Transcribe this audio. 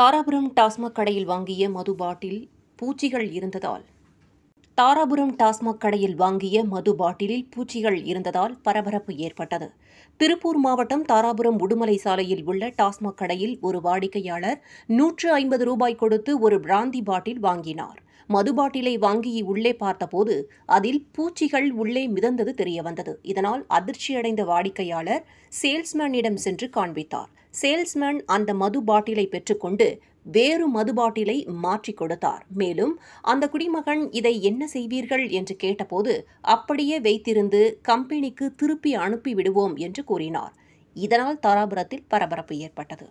தாராபுரம் டாஸ்மாக் கடையில் வாங்கிய மது பாட்டில் பூச்சிகள் இருந்ததால் தாராபுரம் டாஸ்மாக் கடையில் வாங்கிய மது பாட்டிலில் பூச்சிகள் இருந்ததால் பரபரப்பு ஏற்பட்டது திருப்பூர் மாவட்டம் தாராபுரம் உடுமலை சாலையில் உள்ள டாஸ்மாக் கடையில் ஒரு வாடிக்கையாளர் நூற்று ஐம்பது ரூபாய் கொடுத்து ஒரு பிராந்தி பாட்டில் வாங்கினார் மது பாட்டிலை வாங்கி உள்ளே பார்த்தபோது அதில் பூச்சிகள் உள்ளே மிதந்தது தெரியவந்தது இதனால் அதிர்ச்சியடைந்த வாடிக்கையாளர் சேல்ஸ்மேனிடம் சென்று காண்பித்தார் சேல்ஸ்மேன் அந்த மது பாட்டிலை பெற்றுக்கொண்டு வேறு மது பாட்டிலை மாற்றிக் கொடுத்தார் மேலும் அந்த குடிமகன் இதை என்ன செய்வீர்கள் என்று கேட்டபோது அப்படியே வைத்திருந்து கம்பெனிக்கு திருப்பி அனுப்பி விடுவோம் என்று கூறினார் இதனால் தாராபுரத்தில் பரபரப்பு ஏற்பட்டது